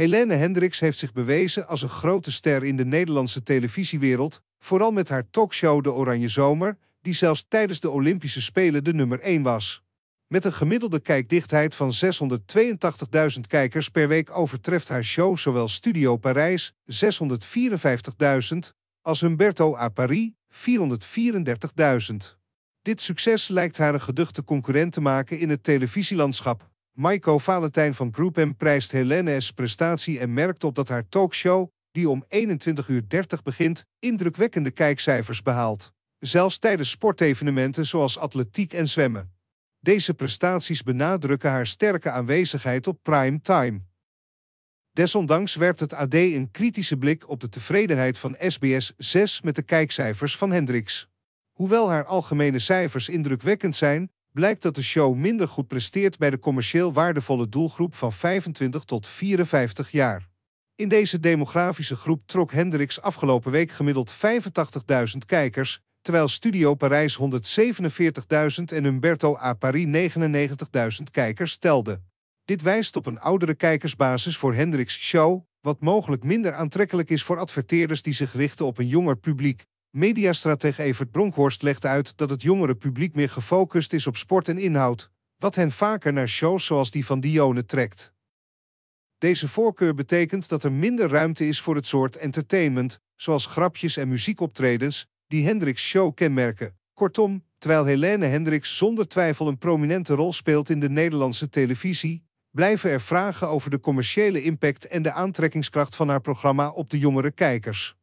Helene Hendricks heeft zich bewezen als een grote ster in de Nederlandse televisiewereld, vooral met haar talkshow De Oranje Zomer, die zelfs tijdens de Olympische Spelen de nummer 1 was. Met een gemiddelde kijkdichtheid van 682.000 kijkers per week overtreft haar show zowel Studio Parijs 654.000 als Humberto a Paris 434.000. Dit succes lijkt haar een geduchte concurrent te maken in het televisielandschap. Maiko Valentijn van Groupem prijst Helene's prestatie en merkt op dat haar talkshow, die om 21.30 uur begint, indrukwekkende kijkcijfers behaalt. Zelfs tijdens sportevenementen zoals atletiek en zwemmen. Deze prestaties benadrukken haar sterke aanwezigheid op prime time. Desondanks werpt het AD een kritische blik op de tevredenheid van SBS 6 met de kijkcijfers van Hendricks. Hoewel haar algemene cijfers indrukwekkend zijn, blijkt dat de show minder goed presteert bij de commercieel waardevolle doelgroep van 25 tot 54 jaar. In deze demografische groep trok Hendricks afgelopen week gemiddeld 85.000 kijkers, terwijl Studio Parijs 147.000 en Humberto a Paris 99.000 kijkers stelden. Dit wijst op een oudere kijkersbasis voor Hendricks' show, wat mogelijk minder aantrekkelijk is voor adverteerders die zich richten op een jonger publiek. Mediastratege Evert Bronkhorst legt uit dat het jongere publiek meer gefocust is op sport en inhoud, wat hen vaker naar shows zoals die van Dione trekt. Deze voorkeur betekent dat er minder ruimte is voor het soort entertainment, zoals grapjes en muziekoptredens, die Hendricks' show kenmerken. Kortom, terwijl Helene Hendricks zonder twijfel een prominente rol speelt in de Nederlandse televisie, blijven er vragen over de commerciële impact en de aantrekkingskracht van haar programma op de jongere kijkers.